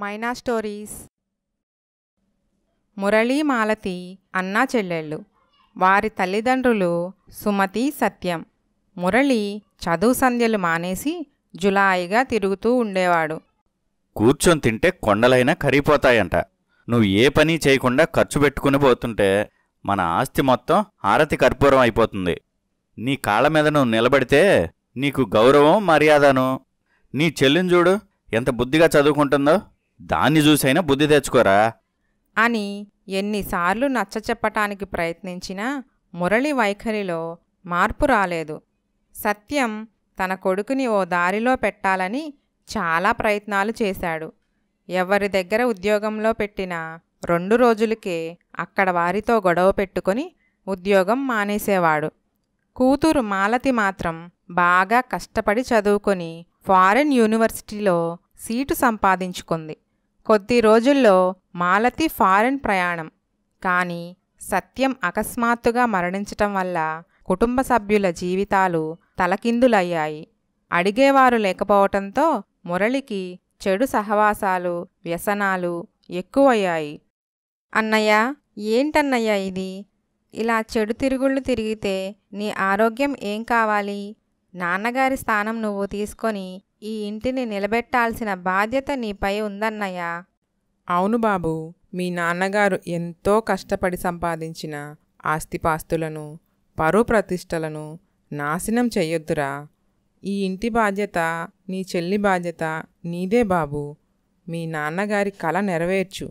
మైనా stories Murali Malathi అన్నా చెల్లెళ్ళు వారి తల్లిదండ్రులు సుమతి సత్యం మురళి చదువు సంధ్యలు మానేసి జులాయిగా తిరుగుతూ ఉండేవాడు కూర్చొని తింటే కొండలైనా కరిగిపోతాయంట నువ్వు ఏ పని చేయకుండా ఖర్చు పెట్టుకుని పోతుంటే మన ఆస్తి మొత్తం హారతి కర్పూరం అయిపోతుంది నీ కాళ్ళ మీద నువ్వు నిలబడితే నీకు గౌరవం మర్యాదను నీ చెల్లిని చూడు ఎంత బుద్ధిగా చదువుకుంటుందో దాన్ని చూసైనా బుద్ధి తెచ్చుకోరా అని ఎన్నిసార్లు నచ్చచెప్పటానికి ప్రయత్నించినా మురళి వైఖరిలో మార్పు రాలేదు సత్యం తన కొడుకుని ఓ దారిలో పెట్టాలని చాలా ప్రయత్నాలు చేశాడు ఎవరి దగ్గర ఉద్యోగంలో పెట్టినా రెండు రోజులకే అక్కడ వారితో గొడవ పెట్టుకొని ఉద్యోగం మానేసేవాడు కూతురు మాలతి మాత్రం బాగా కష్టపడి చదువుకొని ఫారెన్ యూనివర్సిటీలో సీటు సంపాదించుకుంది కొద్ది రోజుల్లో మాలతి ఫారెన్ ప్రయాణం కానీ సత్యం అకస్మాత్తుగా మరణించటం వల్ల కుటుంబ సభ్యుల జీవితాలు తలకిందులయ్యాయి అడిగేవారు లేకపోవటంతో మురళికి చెడు సహవాసాలు వ్యసనాలు ఎక్కువయ్యాయి అన్నయ్య ఏంటన్నయ్య ఇది ఇలా చెడు తిరుగుళ్ళు తిరిగితే నీ ఆరోగ్యం ఏం కావాలి నాన్నగారి స్థానం నువ్వు తీసుకొని ఈ ఇంటిని నిలబెట్టాల్సిన బాధ్యత నీపై ఉందన్నయ్యా అవును బాబు మీ నాన్నగారు ఎంతో కష్టపడి సంపాదించిన ఆస్తిపాస్తులను పరువు ప్రతిష్టలను నాశనం చెయ్యొద్దురా ఈ ఇంటి బాధ్యత నీ చెల్లి బాధ్యత నీదే బాబు మీ నాన్నగారి కళ నెరవేర్చు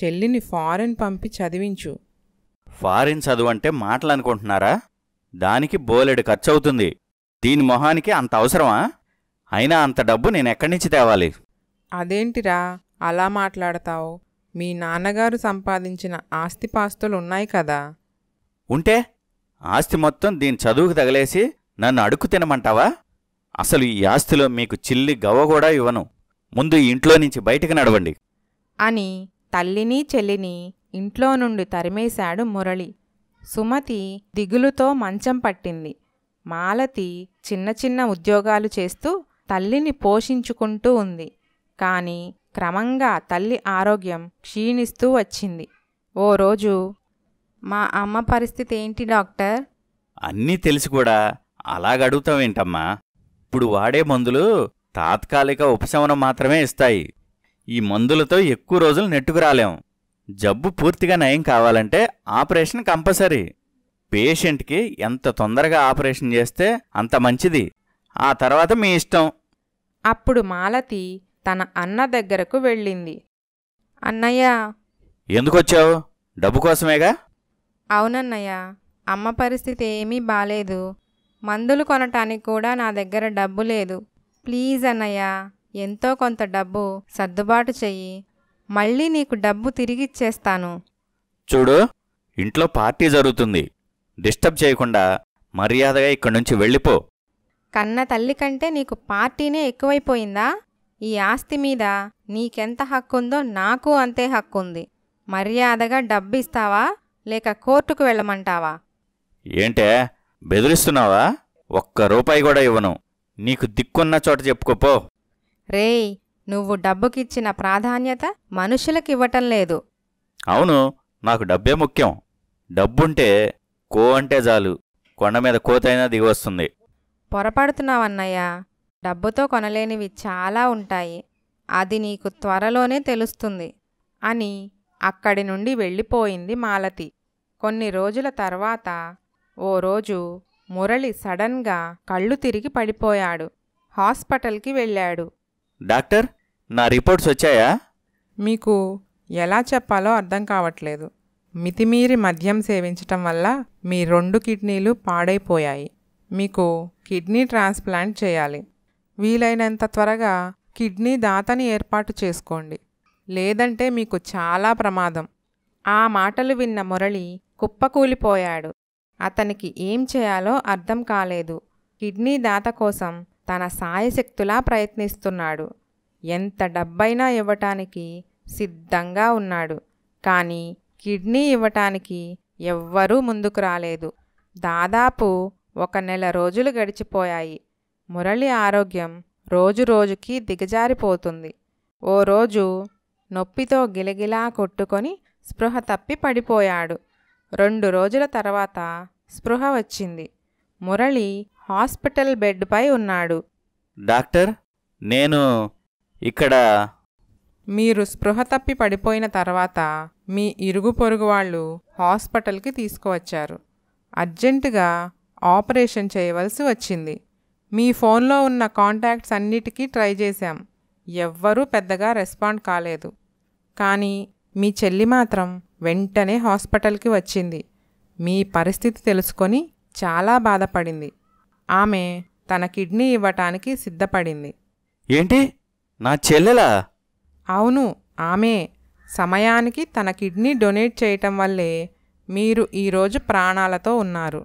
చెల్లిని ఫారెన్ పంపి చదివించు ఫారిన్ చదువు అంటే మాటలనుకుంటున్నారా దానికి బోలెడు ఖర్చవుతుంది దీని మొహానికి అంత అవసరమా అయినా అంత డబ్బు నేను ఎక్కడి నుంచి తేవాలి అదేంటిరా అలా మాట్లాడతావు మీ నాన్నగారు సంపాదించిన ఆస్తిపాస్తులు ఉన్నాయి కదా ఉంటే ఆస్తి మొత్తం దీని చదువుకు తగిలేసి నన్ను అడుక్కు తినమంటావా అసలు ఈ ఆస్తిలో మీకు చిల్లి గవ్వ కూడా ఇవ్వను ముందు ఇంట్లో నుంచి బయటికి నడవండి అని తల్లిని చెల్లిని ఇంట్లో నుండి తరిమేశాడు మురళి సుమతి దిగులుతో మంచం పట్టింది మాలతి చిన్న చిన్న ఉద్యోగాలు చేస్తూ తల్లిని పోషించుకుంటూ ఉంది కానీ క్రమంగా తల్లి ఆరోగ్యం క్షీణిస్తూ వచ్చింది ఓ రోజు మా అమ్మ పరిస్థితి ఏంటి డాక్టర్ అన్నీ తెలిసి కూడా అలాగడుగుతావేంటమ్మా ఇప్పుడు వాడే మందులు తాత్కాలిక ఉపశమనం మాత్రమే ఇస్తాయి ఈ మందులతో ఎక్కువ రోజులు నెట్టుకురాలేం జబ్బు పూర్తిగా నయం కావాలంటే ఆపరేషన్ కంపల్సరీ పేషెంట్కి ఎంత తొందరగా ఆపరేషన్ చేస్తే అంత మంచిది ఆ తర్వాత మీ ఇష్టం అప్పుడు మాలతి తన అన్న దగ్గరకు వెళ్ళింది అన్నయ్య ఎందుకొచ్చావు డబ్బు కోసమేగా అవునన్నయ్య అమ్మ పరిస్థితి ఏమీ బాలేదు మందులు కొనటానికి కూడా నా దగ్గర డబ్బు లేదు ప్లీజ్ అన్నయ్య ఎంతో కొంత డబ్బు సర్దుబాటు చెయ్యి మళ్ళీ నీకు డబ్బు తిరిగిచ్చేస్తాను చూడు ఇంట్లో పార్టీ జరుగుతుంది డిస్టర్బ్ చేయకుండా మర్యాదగా ఇక్కడి నుంచి వెళ్ళిపో కన్న తల్లి కంటే నీకు పార్టీనే ఎక్కువైపోయిందా ఈ ఆస్తి మీద నీకెంత హక్కుందో నాకు అంతే హక్కుంది మర్యాదగా డబ్బు ఇస్తావా లేక కోర్టుకు వెళ్ళమంటావా ఏంటే బెదిరిస్తున్నావా ఒక్క రూపాయి కూడా ఇవ్వను నీకు దిక్కున్న చోట చెప్పుకోపో రేయ్ నువ్వు డబ్బుకిచ్చిన ప్రాధాన్యత మనుషులకివ్వటం ఇవ్వటం లేదు అవును నాకు డబ్బే ముఖ్యం డబ్బుంటే కో అంటే చాలు కొండ మీద కోతైనా దిగి వస్తుంది పొరపడుతున్నావన్నయ్యా డబ్బుతో కొనలేనివి చాలా ఉంటాయి అది నీకు త్వరలోనే తెలుస్తుంది అని అక్కడి నుండి వెళ్ళిపోయింది మాలతి కొన్ని రోజుల తర్వాత ఓ రోజు మురళి సడన్గా కళ్ళు తిరిగి పడిపోయాడు హాస్పిటల్కి వెళ్ళాడు డాక్టర్ నా రిపోర్ట్స్ వచ్చాయా మీకు ఎలా చెప్పాలో అర్థం కావట్లేదు మితిమీరి మద్యం సేవించటం వల్ల మీ రెండు కిడ్నీలు పాడైపోయాయి మీకు కిడ్నీ ట్రాన్స్ప్లాంట్ చేయాలి వీలైనంత త్వరగా కిడ్నీ దాతని ఏర్పాటు చేసుకోండి లేదంటే మీకు చాలా ప్రమాదం ఆ మాటలు విన్న మురళి కుప్పకూలిపోయాడు అతనికి ఏం చేయాలో అర్థం కాలేదు కిడ్నీ దాత కోసం తన సాయశక్తులా ప్రయత్నిస్తున్నాడు ఎంత డబ్బైనా ఇవ్వటానికి సిద్ధంగా ఉన్నాడు కానీ కిడ్నీ ఇవ్వటానికి ఎవ్వరూ ముందుకు రాలేదు దాదాపు ఒక నెల రోజులు గడిచిపోయాయి మురళి ఆరోగ్యం రోజు రోజుకి దిగజారిపోతుంది ఓ రోజు నొప్పితో గిలగిలా కొట్టుకొని స్పృహ తప్పి పడిపోయాడు రెండు రోజుల తర్వాత స్పృహ వచ్చింది మురళి హాస్పిటల్ బెడ్పై ఉన్నాడు డాక్టర్ నేను ఇక్కడ మీరు స్పృహ తప్పి పడిపోయిన తర్వాత మీ ఇరుగు పొరుగు వాళ్ళు హాస్పిటల్కి తీసుకువచ్చారు అర్జెంటుగా ఆపరేషన్ చేయవలసి వచ్చింది మీ ఫోన్లో ఉన్న కాంటాక్ట్స్ అన్నిటికీ ట్రై చేశాం ఎవ్వరూ పెద్దగా రెస్పాండ్ కాలేదు కానీ మీ చెల్లి మాత్రం వెంటనే హాస్పిటల్కి వచ్చింది మీ పరిస్థితి తెలుసుకొని చాలా బాధపడింది ఆమె తన కిడ్నీ ఇవ్వటానికి సిద్ధపడింది ఏంటి నా చెల్లెలా అవును ఆమె సమయానికి తన కిడ్నీ డొనేట్ చేయటం వల్లే మీరు ఈరోజు ప్రాణాలతో ఉన్నారు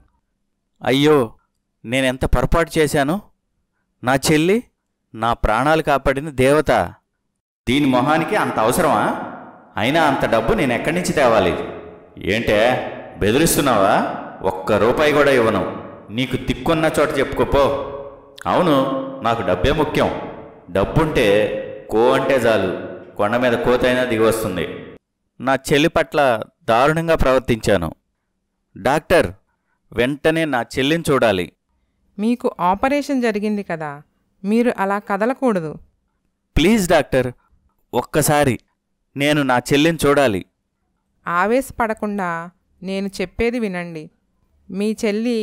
అయ్యో నేనెంత పొరపాటు చేశాను నా చెల్లి నా ప్రాణాలు కాపాడిన దేవత దీని మొహానికి అంత అవసరమా అయినా అంత డబ్బు నేను ఎక్కడి నుంచి తేవాలి ఏంటే బెదిరిస్తున్నావా ఒక్క రూపాయి కూడా ఇవ్వను నీకు తిక్కున్న చోట చెప్పుకోపో అవును నాకు డబ్బే ముఖ్యం డబ్బుంటే కో అంటే చాలు కొండ మీద కోతైనా దిగి వస్తుంది నా చెల్లి పట్ల దారుణంగా ప్రవర్తించాను డాక్టర్ వెంటనే నా చెల్లిని చూడాలి మీకు ఆపరేషన్ జరిగింది కదా మీరు అలా కదలకూడదు ప్లీజ్ డాక్టర్ ఒక్కసారి నేను నా చెల్లిని చూడాలి ఆవేశపడకుండా నేను చెప్పేది వినండి మీ చెల్లి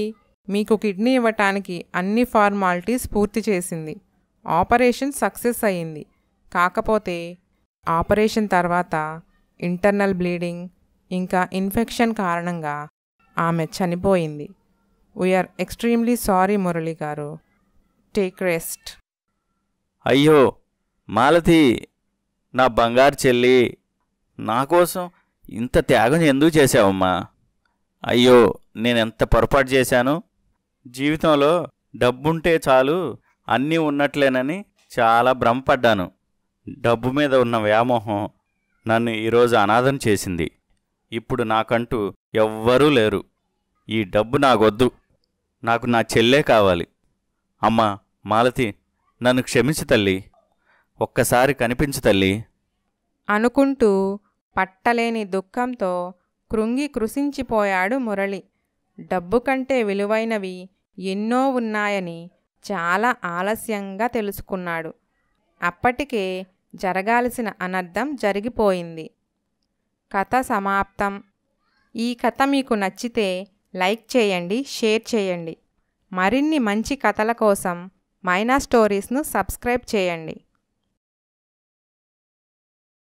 మీకు కిడ్నీ ఇవ్వటానికి అన్ని ఫార్మాలిటీస్ పూర్తి చేసింది ఆపరేషన్ సక్సెస్ అయింది కాకపోతే ఆపరేషన్ తర్వాత ఇంటర్నల్ బ్లీడింగ్ ఇంకా ఇన్ఫెక్షన్ కారణంగా ఆమె చనిపోయింది వీఆర్ ఎక్స్ట్రీమ్లీ సారీ మురళి గారు టేక్ రెస్ట్ అయ్యో మాలతి నా బంగారు చెల్లి నా కోసం ఇంత త్యాగం ఎందుకు చేశావమ్మా అయ్యో నేనెంత పొరపాటు చేశాను జీవితంలో డబ్బుంటే చాలు అన్నీ ఉన్నట్లేనని చాలా భ్రమపడ్డాను డబ్బు మీద ఉన్న వ్యామోహం నన్ను ఈరోజు అనాథం చేసింది ఇప్పుడు నాకంటూ ఎవ్వరూ లేరు ఈ డబ్బు నాగొద్దు నాకు నా చెల్లే కావాలి అమ్మ మాలతి నన్ను క్షమించు తల్లి ఒక్కసారి కనిపించు తల్లి అనుకుంటూ పట్టలేని దుఃఖంతో కృంగి కృషించిపోయాడు మురళి డబ్బు కంటే విలువైనవి ఎన్నో ఉన్నాయని చాలా ఆలస్యంగా తెలుసుకున్నాడు అప్పటికే జరగాల్సిన అనర్థం జరిగిపోయింది కథ సమాప్తం ఈ కథ మీకు నచ్చితే లైక్ చేయండి షేర్ చేయండి మరిన్ని మంచి కథల కోసం మైనా స్టోరీస్ను సబ్స్క్రైబ్ చేయండి